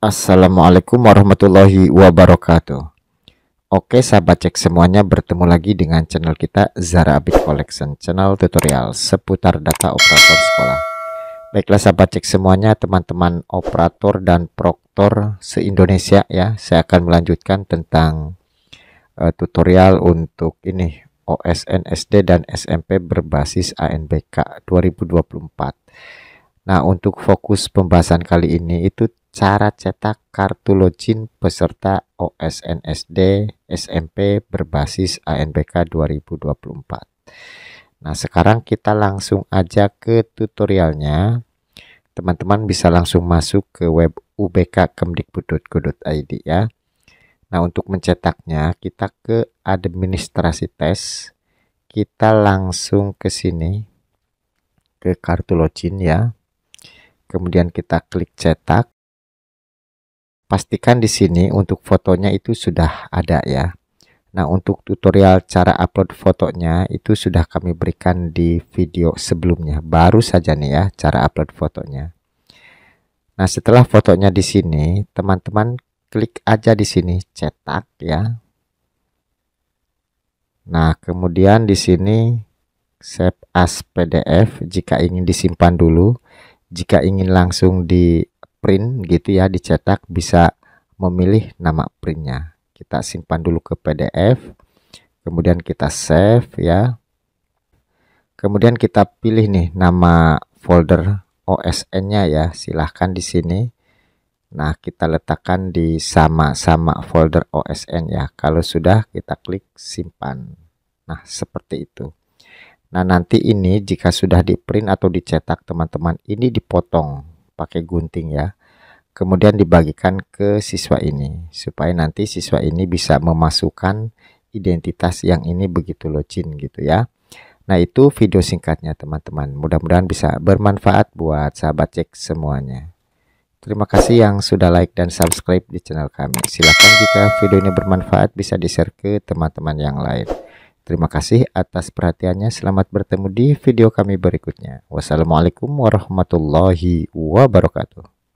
Assalamualaikum warahmatullahi wabarakatuh. Oke sahabat cek semuanya bertemu lagi dengan channel kita Zara Abid Collection channel tutorial seputar data operator sekolah. Baiklah sahabat cek semuanya teman-teman operator dan proktor se-Indonesia ya saya akan melanjutkan tentang uh, tutorial untuk ini OSN SD dan SMP berbasis ANBK 2024. Nah, untuk fokus pembahasan kali ini itu cara cetak kartu login peserta OSNSD SMP berbasis ANPK 2024. Nah, sekarang kita langsung aja ke tutorialnya. Teman-teman bisa langsung masuk ke web ubk.kemdikbud.go.id ya. Nah, untuk mencetaknya kita ke administrasi tes. Kita langsung ke sini ke kartu login ya. Kemudian kita klik cetak Pastikan di sini untuk fotonya itu sudah ada ya. Nah, untuk tutorial cara upload fotonya itu sudah kami berikan di video sebelumnya. Baru saja nih ya cara upload fotonya. Nah, setelah fotonya di sini, teman-teman klik aja di sini cetak ya. Nah, kemudian di sini save as PDF jika ingin disimpan dulu. Jika ingin langsung di print gitu ya dicetak bisa memilih nama printnya kita simpan dulu ke PDF kemudian kita save ya kemudian kita pilih nih nama folder OSN nya ya silahkan di sini Nah kita letakkan di sama-sama folder OSN ya kalau sudah kita klik simpan Nah seperti itu Nah nanti ini jika sudah di print atau dicetak teman-teman ini dipotong pakai gunting ya kemudian dibagikan ke siswa ini supaya nanti siswa ini bisa memasukkan identitas yang ini begitu login gitu ya Nah itu video singkatnya teman-teman mudah-mudahan bisa bermanfaat buat sahabat cek semuanya Terima kasih yang sudah like dan subscribe di channel kami. Silahkan jika video ini bermanfaat bisa di-share ke teman-teman yang lain. Terima kasih atas perhatiannya. Selamat bertemu di video kami berikutnya. Wassalamualaikum warahmatullahi wabarakatuh.